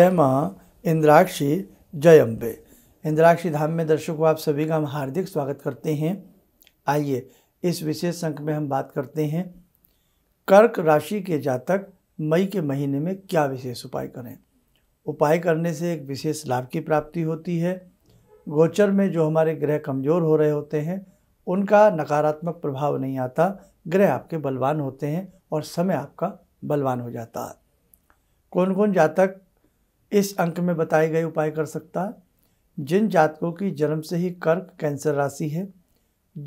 जय माँ इंद्राक्षी जय अम्बे इंद्राक्षी धाम में दर्शकों आप सभी का हम हार्दिक स्वागत करते हैं आइए इस विशेष अंक में हम बात करते हैं कर्क राशि के जातक मई के महीने में क्या विशेष उपाय करें उपाय करने से एक विशेष लाभ की प्राप्ति होती है गोचर में जो हमारे ग्रह कमज़ोर हो रहे होते हैं उनका नकारात्मक प्रभाव नहीं आता ग्रह आपके बलवान होते हैं और समय आपका बलवान हो जाता है कौन कौन जातक इस अंक में बताए गए उपाय कर सकता है जिन जातकों की जन्म से ही कर्क कैंसर राशि है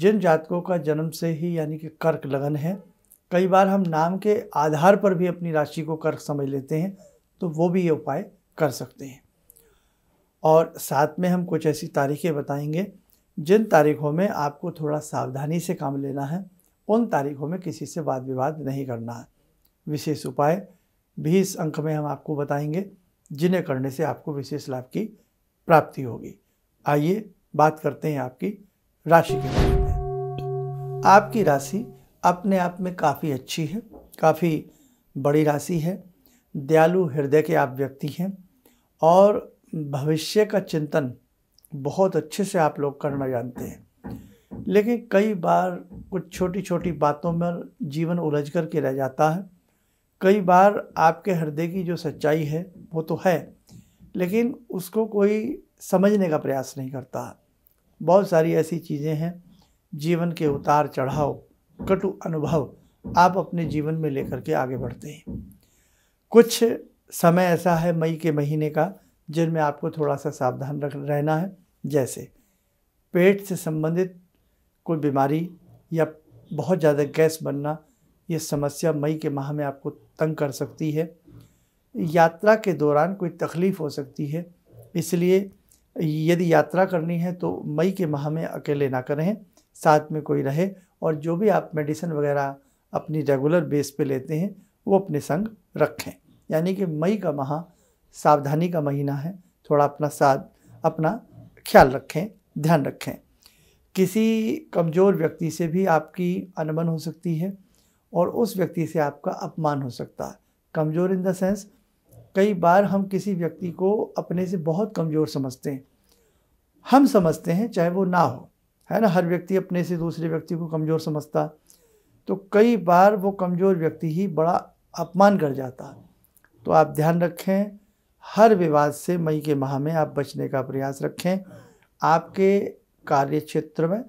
जिन जातकों का जन्म से ही यानी कि कर्क लगन है कई बार हम नाम के आधार पर भी अपनी राशि को कर्क समझ लेते हैं तो वो भी ये उपाय कर सकते हैं और साथ में हम कुछ ऐसी तारीखें बताएंगे जिन तारीखों में आपको थोड़ा सावधानी से काम लेना है उन तारीखों में किसी से वाद विवाद नहीं करना है विशेष उपाय भी इस अंक में हम आपको बताएंगे जिन्हें करने से आपको विशेष लाभ की प्राप्ति होगी आइए बात करते हैं आपकी राशि के बारे में आपकी राशि अपने आप में काफ़ी अच्छी है काफ़ी बड़ी राशि है दयालु हृदय के आप व्यक्ति हैं और भविष्य का चिंतन बहुत अच्छे से आप लोग करना जानते हैं लेकिन कई बार कुछ छोटी छोटी बातों में जीवन उलझ कर के रह जाता है कई बार आपके हृदय की जो सच्चाई है वो तो है लेकिन उसको कोई समझने का प्रयास नहीं करता बहुत सारी ऐसी चीज़ें हैं जीवन के उतार चढ़ाव कटु अनुभव आप अपने जीवन में लेकर के आगे बढ़ते हैं कुछ समय ऐसा है मई के महीने का जिनमें आपको थोड़ा सा सावधान रख रहना है जैसे पेट से संबंधित कोई बीमारी या बहुत ज़्यादा गैस बनना ये समस्या मई के माह में आपको तंग कर सकती है यात्रा के दौरान कोई तकलीफ़ हो सकती है इसलिए यदि यात्रा करनी है तो मई के माह में अकेले ना करें साथ में कोई रहे और जो भी आप मेडिसिन वगैरह अपनी रेगुलर बेस पे लेते हैं वो अपने संग रखें यानी कि मई का माह सावधानी का महीना है थोड़ा अपना साथ अपना ख्याल रखें ध्यान रखें किसी कमज़ोर व्यक्ति से भी आपकी अनबन हो सकती है और उस व्यक्ति से आपका अपमान हो सकता है कमज़ोर इन द सेंस कई बार हम किसी व्यक्ति को अपने से बहुत कमज़ोर समझते हैं हम समझते हैं चाहे वो ना हो है ना हर व्यक्ति अपने से दूसरे व्यक्ति को कमज़ोर समझता तो कई बार वो कमज़ोर व्यक्ति ही बड़ा अपमान कर जाता तो आप ध्यान रखें हर विवाद से मई के माह में आप बचने का प्रयास रखें आपके कार्य क्षेत्र में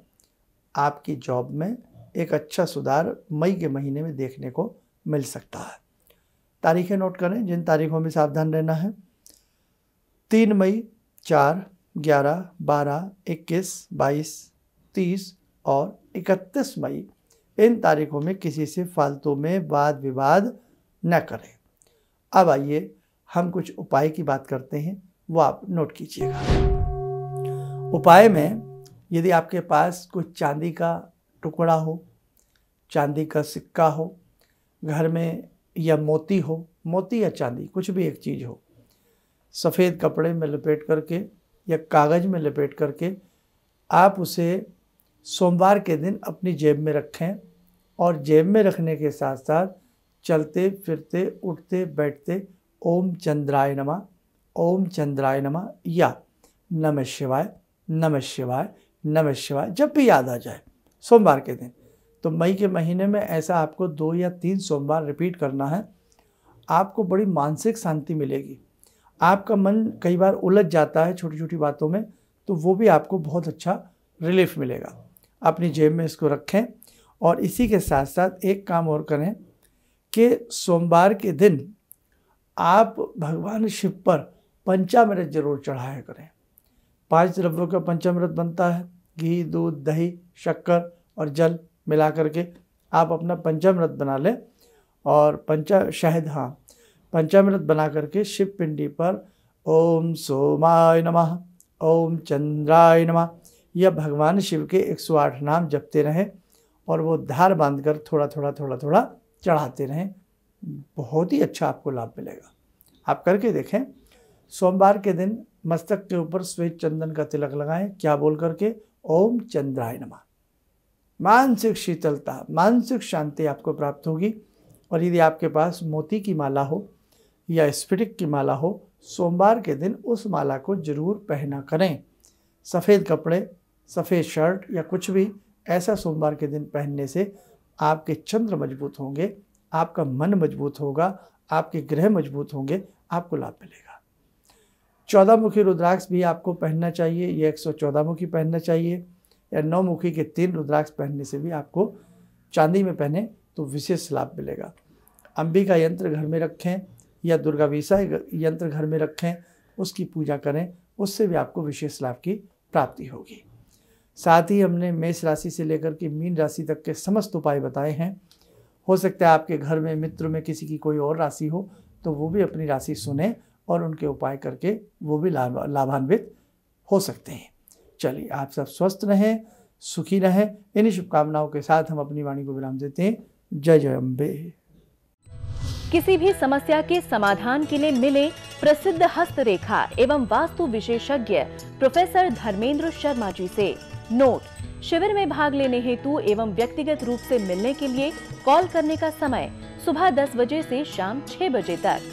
आपकी जॉब में एक अच्छा सुधार मई के महीने में देखने को मिल सकता है तारीखें नोट करें जिन तारीखों में सावधान रहना है तीन मई चार ग्यारह बारह इक्कीस बाईस तीस और इकतीस मई इन तारीखों में किसी से फालतू में वाद विवाद न करें अब आइए हम कुछ उपाय की बात करते हैं वो आप नोट कीजिएगा उपाय में यदि आपके पास कुछ चांदी का टुकड़ा हो चांदी का सिक्का हो घर में या मोती हो मोती या चांदी कुछ भी एक चीज़ हो सफ़ेद कपड़े में लपेट करके या कागज़ में लपेट करके आप उसे सोमवार के दिन अपनी जेब में रखें और जेब में रखने के साथ साथ चलते फिरते उठते बैठते ओम चंद्राय नमा ओम चंद्राय नमा या नमः शिवाय नमः शिवाय नमः शिवाय जब भी याद आ जाए सोमवार के दिन तो मई के महीने में ऐसा आपको दो या तीन सोमवार रिपीट करना है आपको बड़ी मानसिक शांति मिलेगी आपका मन कई बार उलझ जाता है छोटी छोटी बातों में तो वो भी आपको बहुत अच्छा रिलीफ मिलेगा अपनी जेब में इसको रखें और इसी के साथ साथ एक काम और करें कि सोमवार के दिन आप भगवान शिव पर पंचामृत जरूर चढ़ाया करें पांच द्रव्यों का पंचामृत बनता है घी दूध दही शक्कर और जल मिला करके आप अपना पंचामृत बना लें और पंचा शहद हाँ पंचामृत बना करके शिव पिंडी पर ओम सोमाय नमः ओम चंद्राय नमः यह भगवान शिव के 108 नाम जपते रहें और वो धार बांधकर थोड़ा थोड़ा थोड़ा थोड़ा चढ़ाते रहें बहुत ही अच्छा आपको लाभ मिलेगा आप करके देखें सोमवार के दिन मस्तक के ऊपर श्वेत चंदन का तिलक लगाएं क्या बोल करके ओम चंद्राय नमः मानसिक शीतलता मानसिक शांति आपको प्राप्त होगी और यदि आपके पास मोती की माला हो या स्फटिक की माला हो सोमवार के दिन उस माला को जरूर पहना करें सफ़ेद कपड़े सफ़ेद शर्ट या कुछ भी ऐसा सोमवार के दिन पहनने से आपके चंद्र मजबूत होंगे आपका मन मजबूत होगा आपके ग्रह मजबूत होंगे आपको लाभ मिलेगा चौदह मुखी रुद्राक्ष भी आपको पहनना चाहिए ये एक सौ चौदह मुखी पहनना चाहिए या नौमुखी के तीन रुद्राक्ष पहनने से भी आपको चांदी में पहने तो विशेष लाभ मिलेगा अम्बी का यंत्र घर में रखें या दुर्गा विषय यंत्र घर में रखें उसकी पूजा करें उससे भी आपको विशेष लाभ की प्राप्ति होगी साथ ही हमने मेष राशि से लेकर के मीन राशि तक के समस्त उपाय बताए हैं हो सकता है आपके घर में मित्र में किसी की कोई और राशि हो तो वो भी अपनी राशि सुने और उनके उपाय करके वो भी लाभ लाभान्वित हो सकते हैं चलिए आप सब स्वस्थ रहें सुखी रहें इन्हीं शुभकामनाओं के साथ हम अपनी वाणी को विराम देते हैं जय जय अम्बे किसी भी समस्या के समाधान के लिए मिले प्रसिद्ध हस्तरेखा एवं वास्तु विशेषज्ञ प्रोफेसर धर्मेंद्र शर्मा जी से नोट शिविर में भाग लेने हेतु एवं व्यक्तिगत रूप से मिलने के लिए कॉल करने का समय सुबह 10 बजे से शाम 6 बजे तक